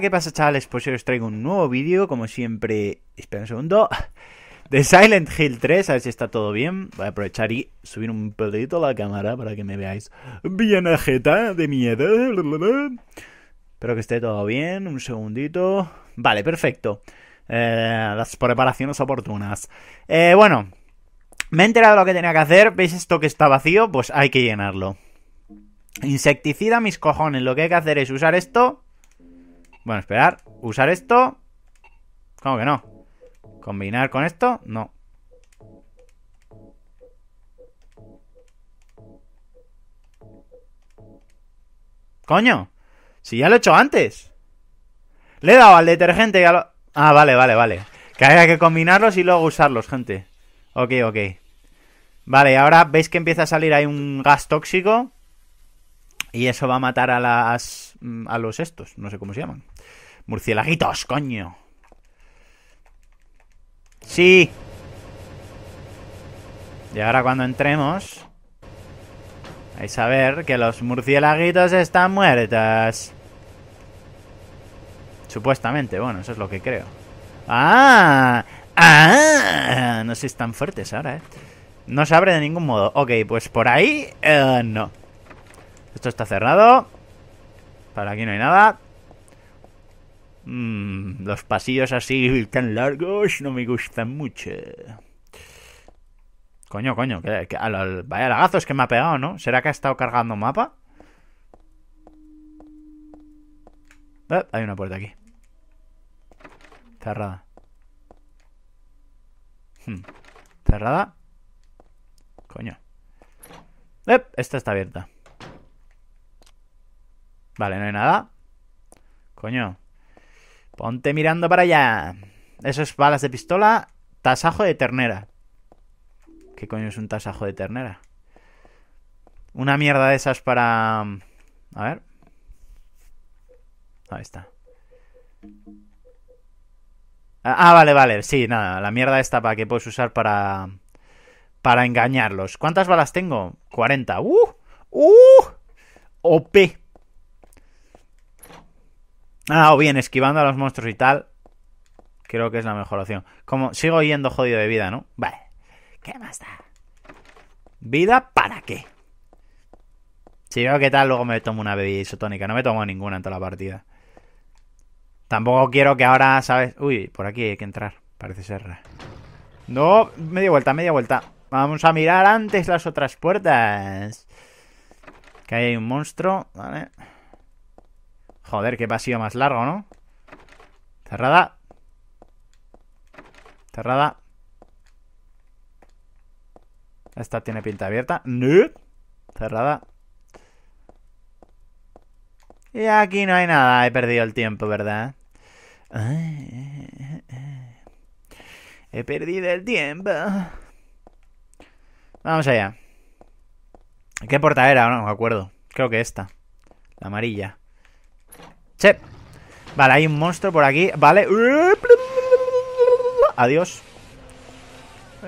¿qué pasa chavales? Pues yo os traigo un nuevo vídeo, como siempre, espera un segundo, de Silent Hill 3, a ver si está todo bien. Voy a aprovechar y subir un peldito la cámara para que me veáis bien ajeta de miedo. Espero que esté todo bien, un segundito. Vale, perfecto. Eh, las preparaciones oportunas. Eh, bueno, me he enterado de lo que tenía que hacer. ¿Veis esto que está vacío? Pues hay que llenarlo. Insecticida, mis cojones. Lo que hay que hacer es usar esto bueno, esperar. Usar esto. ¿Cómo que no? Combinar con esto. No. Coño. Si ya lo he hecho antes. Le he dado al detergente y a Ah, vale, vale, vale. Que haya que combinarlos y luego usarlos, gente. Ok, ok. Vale, ahora veis que empieza a salir ahí un gas tóxico. Y eso va a matar a las. Mm, a los estos, no sé cómo se llaman. Murcielaguitos, coño. Sí. Y ahora cuando entremos... Vais a ver que los murcielaguitos están muertas. Supuestamente, bueno, eso es lo que creo. ¡Ah! ¡Ah! No sois tan fuertes ahora, ¿eh? No se abre de ningún modo. Ok, pues por ahí... Eh, no. Esto está cerrado. Para aquí no hay nada. Mm, los pasillos así tan largos no me gustan mucho. Coño, coño, que, vaya lagazos que me ha pegado, ¿no? ¿Será que ha estado cargando mapa? Eh, hay una puerta aquí. Cerrada. Hmm. Cerrada. Coño. Eh, esta está abierta. Vale, no hay nada. Coño. Ponte mirando para allá. Eso balas de pistola, tasajo de ternera. ¿Qué coño es un tasajo de ternera? Una mierda de esas para... A ver. Ahí está. Ah, ah vale, vale. Sí, nada. La mierda esta para que puedes usar para... Para engañarlos. ¿Cuántas balas tengo? 40. ¡Uh! ¡Uh! OP. Ah, o bien esquivando a los monstruos y tal. Creo que es la mejor opción. Como sigo yendo jodido de vida, ¿no? Vale. ¿Qué más da? ¿Vida para qué? Si veo que tal, luego me tomo una bebida isotónica. No me tomo ninguna en toda la partida. Tampoco quiero que ahora, ¿sabes? Uy, por aquí hay que entrar. Parece ser. No, media vuelta, media vuelta. Vamos a mirar antes las otras puertas. Que ahí hay un monstruo. Vale. Joder, qué pasillo más largo, ¿no? Cerrada. Cerrada. Esta tiene pinta abierta. No. Cerrada. Y aquí no hay nada. He perdido el tiempo, ¿verdad? He perdido el tiempo. Vamos allá. ¿Qué porta era? No me acuerdo. Creo que esta. La amarilla. Che. Vale, hay un monstruo por aquí. Vale. Adiós.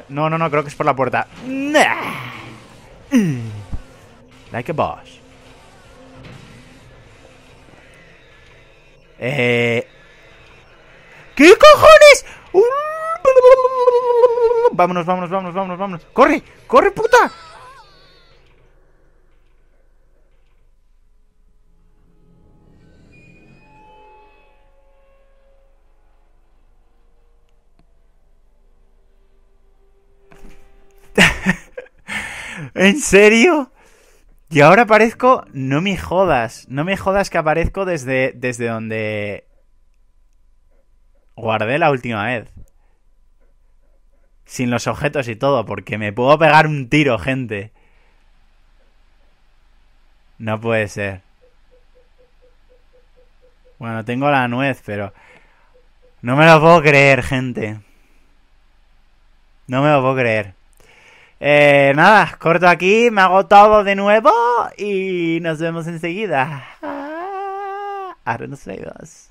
No, no, no, creo que es por la puerta. Like a boss. Eh... ¿Qué cojones? Vámonos, vámonos, vámonos, vámonos, vámonos. ¡Corre! ¡Corre, puta! ¿En serio? Y ahora aparezco, no me jodas, no me jodas que aparezco desde, desde donde guardé la última vez. Sin los objetos y todo, porque me puedo pegar un tiro, gente. No puede ser. Bueno, tengo la nuez, pero... No me lo puedo creer, gente. No me lo puedo creer. Eh, nada, corto aquí, me hago todo de nuevo y nos vemos enseguida. Ah, ahora nos vemos.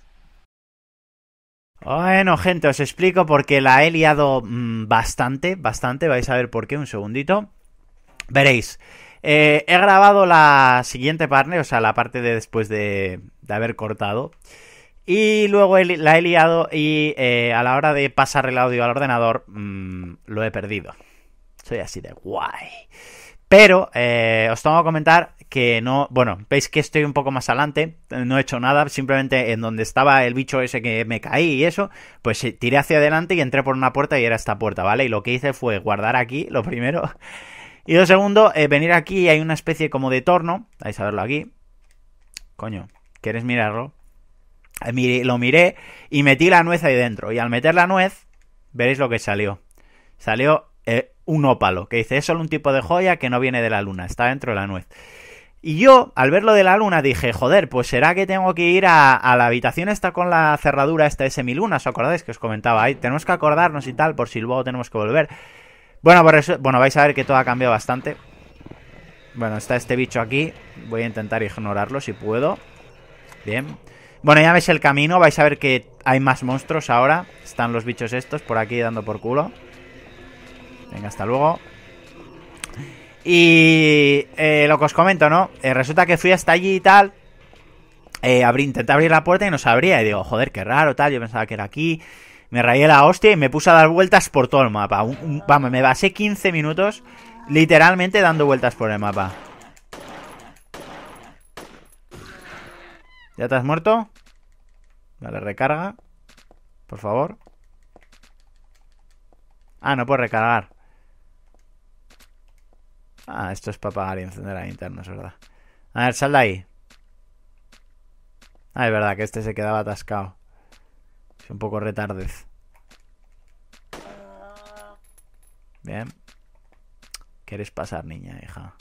Bueno, gente, os explico porque la he liado mm, bastante, bastante. Vais a ver por qué, un segundito. Veréis. Eh, he grabado la siguiente parte, o sea, la parte de después de, haber cortado. Y luego la he liado y eh, a la hora de pasar el audio al ordenador mm, lo he perdido. Estoy así de guay. Pero eh, os tengo que comentar que no. Bueno, veis que estoy un poco más adelante. No he hecho nada. Simplemente en donde estaba el bicho ese que me caí y eso. Pues tiré hacia adelante y entré por una puerta y era esta puerta, ¿vale? Y lo que hice fue guardar aquí, lo primero. Y lo segundo, eh, venir aquí y hay una especie como de torno. Vais a verlo aquí. Coño, ¿quieres mirarlo? Eh, lo miré y metí la nuez ahí dentro. Y al meter la nuez, veréis lo que salió. Salió. Eh, un ópalo, que dice, es solo un tipo de joya que no viene de la luna, está dentro de la nuez. Y yo, al verlo de la luna, dije, joder, pues será que tengo que ir a, a la habitación esta con la cerradura esta de semiluna, ¿os acordáis que os comentaba? Ahí tenemos que acordarnos y tal, por si luego tenemos que volver. Bueno, por eso, bueno, vais a ver que todo ha cambiado bastante. Bueno, está este bicho aquí. Voy a intentar ignorarlo si puedo. Bien. Bueno, ya veis el camino. Vais a ver que hay más monstruos ahora. Están los bichos estos por aquí dando por culo. Venga, hasta luego. Y eh, lo que os comento, ¿no? Eh, resulta que fui hasta allí y tal. Eh, abrí, intenté abrir la puerta y no se abría. Y digo, joder, qué raro, tal. Yo pensaba que era aquí. Me rayé la hostia y me puse a dar vueltas por todo el mapa. vamos, me basé 15 minutos literalmente dando vueltas por el mapa. ¿Ya te has muerto? Vale, recarga. Por favor. Ah, no puedo recargar. Ah, esto es para apagar y encender la linterna, es verdad. A ver, sal de ahí. Ah, es verdad que este se quedaba atascado. Es un poco retardez. Bien. ¿Quieres pasar, niña, hija?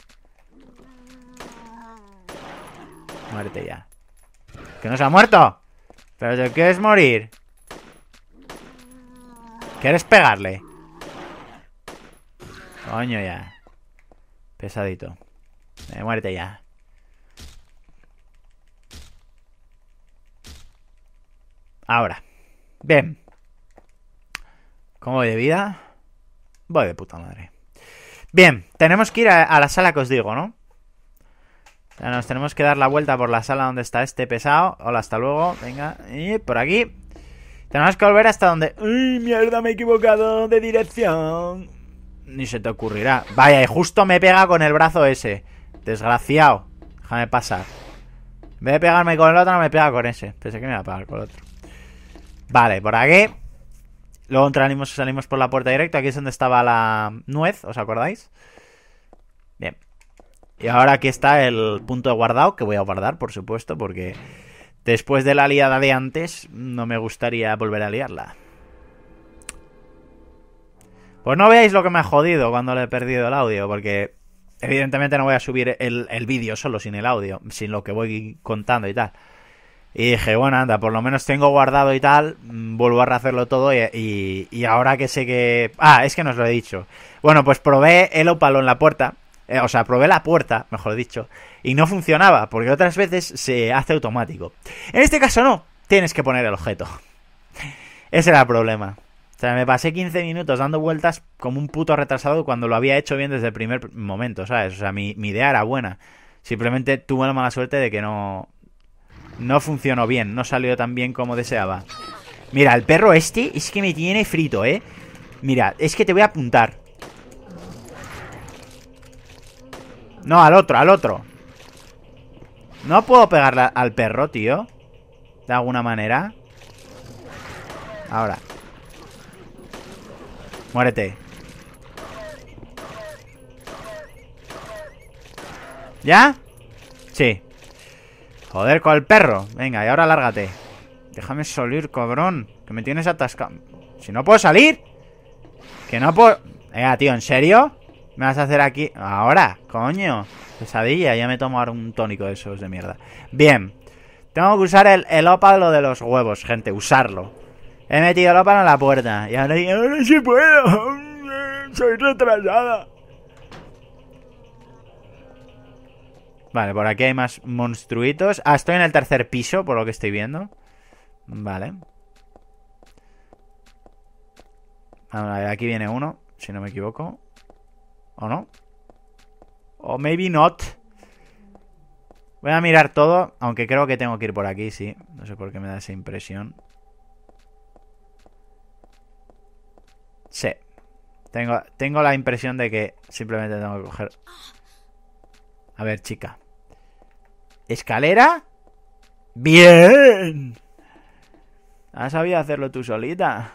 Muerte ya. ¡Que no se ha muerto! ¿Pero te quieres morir? ¿Quieres pegarle? Coño ya. Pesadito. de eh, muerte ya. Ahora. Bien. ¿Cómo voy de vida? Voy de puta madre. Bien, tenemos que ir a, la sala que os digo, ¿no? nos tenemos que dar la vuelta por la sala donde está este pesado. Hola, hasta luego. Venga, y por aquí. Tenemos que volver hasta donde... ¡Uy, mierda, me he equivocado de dirección! ni se te ocurrirá. Vaya, y justo me pega con el brazo ese. Desgraciado. Déjame pasar. En vez de pegarme con el otro, no me pega con ese. Pensé que me iba a pegar con el otro. Vale, por aquí. Luego entramos, salimos por la puerta directa. Aquí es donde estaba la nuez, ¿os acordáis? Bien. Y ahora aquí está el punto de guardado, que voy a guardar, por supuesto, porque después de la liada de antes, no me gustaría volver a liarla. Pues no veáis lo que me ha jodido cuando le he perdido el audio, porque evidentemente no voy a subir el, vídeo solo sin el audio, sin lo que voy contando y tal. Y dije, bueno, anda, por lo menos tengo guardado y tal, mm, vuelvo a rehacerlo todo y, ahora que sé que... Ah, es que nos lo he dicho. Bueno, pues probé el ópalo en la puerta, eh, o sea, probé la puerta, mejor dicho, y no funcionaba, porque otras veces se hace automático. En este caso no, tienes que poner el objeto. Ese era el problema. O sea, me pasé 15 minutos dando vueltas como un puto retrasado cuando lo había hecho bien desde el primer momento, ¿sabes? O sea, mi, idea era buena. Simplemente tuve la mala suerte de que no... No funcionó bien, no salió tan bien como deseaba. Mira, el perro este es que me tiene frito, ¿eh? Mira, es que te voy a apuntar. No, al otro, al otro. No puedo pegarle al perro, tío. De alguna manera. Ahora. Muérete. ¿Ya? Sí. Joder, con el perro. Venga, y ahora lárgate. Déjame salir, cobrón Que me tienes atascado. Si no puedo salir. Que no puedo... Eh, tío, ¿en serio? ¿Me vas a hacer aquí? Ahora, coño. Pesadilla, ya me tomo ahora un tónico de esos de mierda. Bien. Tengo que usar el, el ópalo de los huevos, gente. Usarlo. He metido la en la puerta. Y ahora dije, no si puedo. Soy retrasada. Vale, por aquí hay más monstruitos. Ah, estoy en el tercer piso, por lo que estoy viendo. Vale. a ver, aquí viene uno, si no me equivoco. ¿O no? O maybe not. Voy a mirar todo, aunque creo que tengo que ir por aquí, sí. No sé por qué me da esa impresión. Sí. Tengo, tengo la impresión de que simplemente tengo que coger... A ver, chica. ¿Escalera? ¡Bien! Has sabido hacerlo tú solita.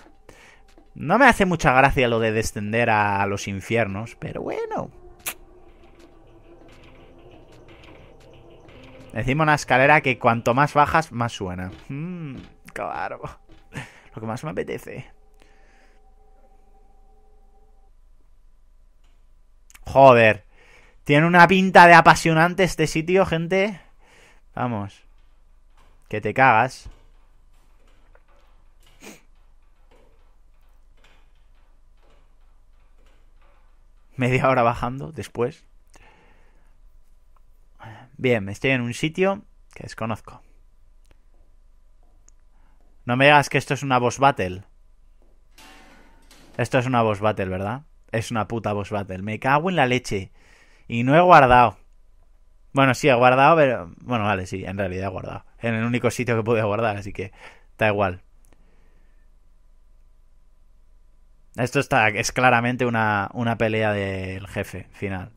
No me hace mucha gracia lo de descender a los infiernos, pero bueno. Decimos una escalera que cuanto más bajas, más suena. Mmm, claro. Lo que más me apetece. Joder. Tiene una pinta de apasionante este sitio, gente. Vamos. Que te cagas. Media hora bajando después. Bien, estoy en un sitio que desconozco. No me digas que esto es una boss battle. Esto es una boss battle, ¿verdad? es una puta boss battle. Me cago en la leche. Y no he guardado. Bueno, sí, he guardado, pero... Bueno, vale, sí, en realidad he guardado. En el único sitio que podía guardar, así que da igual. Esto está, es claramente una, una pelea del jefe final.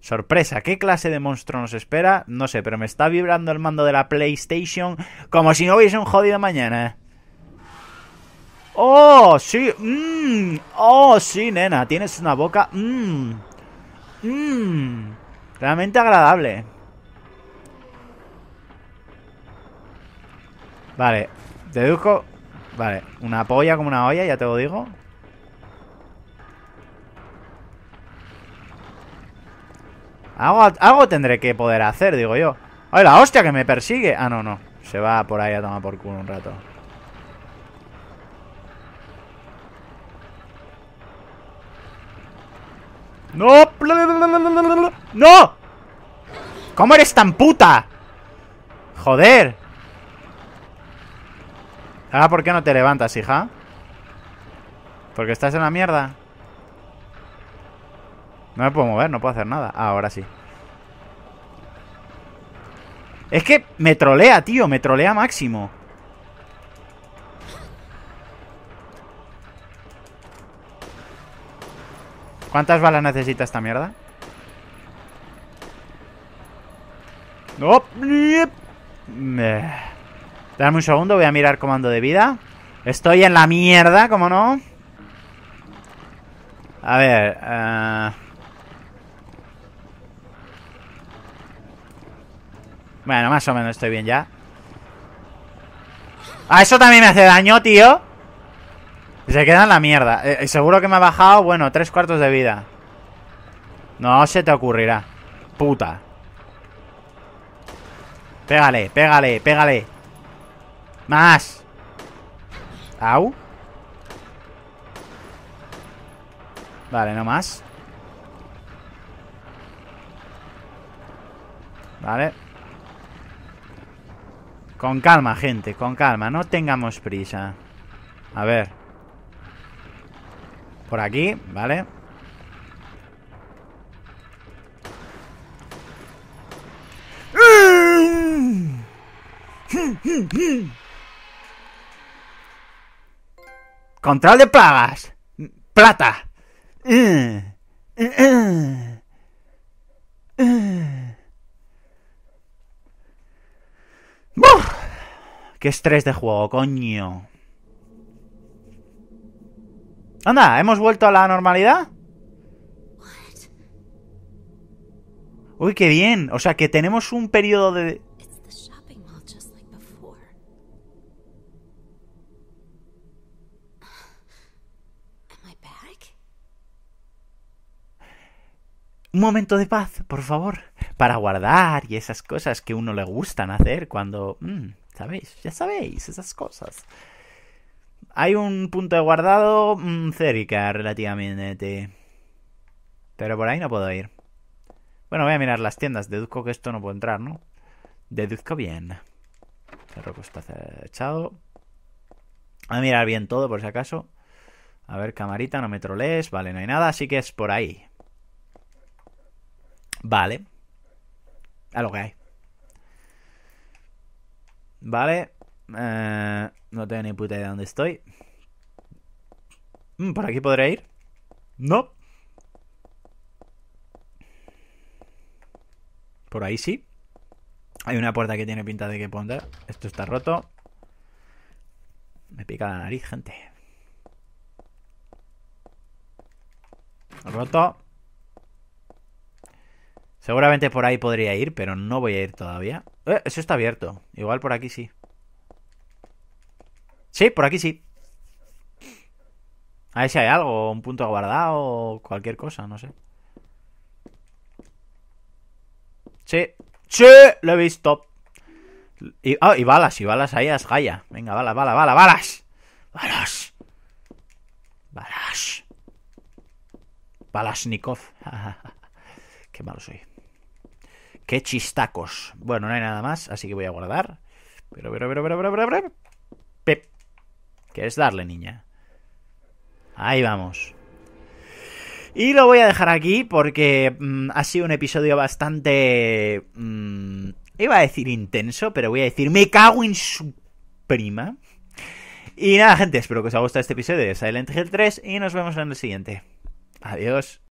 Sorpresa, ¿qué clase de monstruo nos espera? No sé, pero me está vibrando el mando de la PlayStation como si no hubiese un jodido mañana. ¡Oh, sí! ¡Mmm! ¡Oh, sí, nena! Tienes una boca... ¡Mmm! ¡Mmm! Realmente agradable. Vale, deduzco... Vale, una polla como una olla, ya te lo digo. Algo, algo tendré que poder hacer, digo yo. ¡Ay, la hostia que me persigue! Ah, no, no. Se va por ahí a tomar por culo un rato. ¡No! ¡No! ¿Cómo eres tan puta? ¡Joder! Ah, ¿por qué no te levantas, hija? Porque estás en la mierda No me puedo mover, no puedo hacer nada ah, ahora sí Es que me trolea, tío Me trolea máximo ¿Cuántas balas necesita esta mierda? ¡No! Eh. Dame un segundo, voy a mirar comando de vida. Estoy en la mierda, ¿cómo no? A ver... Eh. Bueno, más o menos estoy bien ya. Ah, eso también me hace daño, tío. Se queda en la mierda. Eh, eh, seguro que me ha bajado, bueno, tres cuartos de vida. No se te ocurrirá. Puta. Pégale, pégale, pégale. Más. Au. Vale, no más. Vale. Con calma, gente, con calma. No tengamos prisa. A ver por aquí, ¿vale? Control de plagas. Plata. ¡Qué estrés de juego, coño! Anda, ¿hemos vuelto a la normalidad? Uy, qué bien. O sea, que tenemos un periodo de... Un momento de paz, por favor, para guardar y esas cosas que uno le gustan hacer cuando... Mm, ¿Sabéis? Ya sabéis, esas cosas. Hay un punto de guardado mm, cerca relativamente. Pero por ahí no puedo ir. Bueno, voy a mirar las tiendas. Deduzco que esto no puedo entrar, ¿no? Deduzco bien. Cerro está echado. Voy a mirar bien todo por si acaso. A ver, camarita, no me trolees. Vale, no hay nada, así que es por ahí. Vale. A lo que hay. Vale. Eh, no tengo ni puta idea de dónde estoy. Mm, ¿Por aquí podré ir? No. Por ahí sí. Hay una puerta que tiene pinta de que poner. Esto está roto. Me pica la nariz, gente. Roto. Seguramente por ahí podría ir, pero no voy a ir todavía. Eh, eso está abierto. Igual por aquí sí. Sí, por aquí sí. A ver si hay algo, un punto guardado o cualquier cosa, no sé. Sí, sí, lo he visto. Y, ah, y balas, y balas ahí as Venga, balas, balas, balas, balas. Balas. Balas. Nikov! Qué malo soy. Qué chistacos. Bueno, no hay nada más, así que voy a guardar. Pero, pero, pero, pero, pero, pero, pero. ¿Quieres darle, niña? Ahí vamos. Y lo voy a dejar aquí porque mm, ha sido un episodio bastante... Mm, iba a decir intenso, pero voy a decir me cago en su prima. Y nada, gente, espero que os haya gustado este episodio de Silent Hill 3 y nos vemos en el siguiente. Adiós.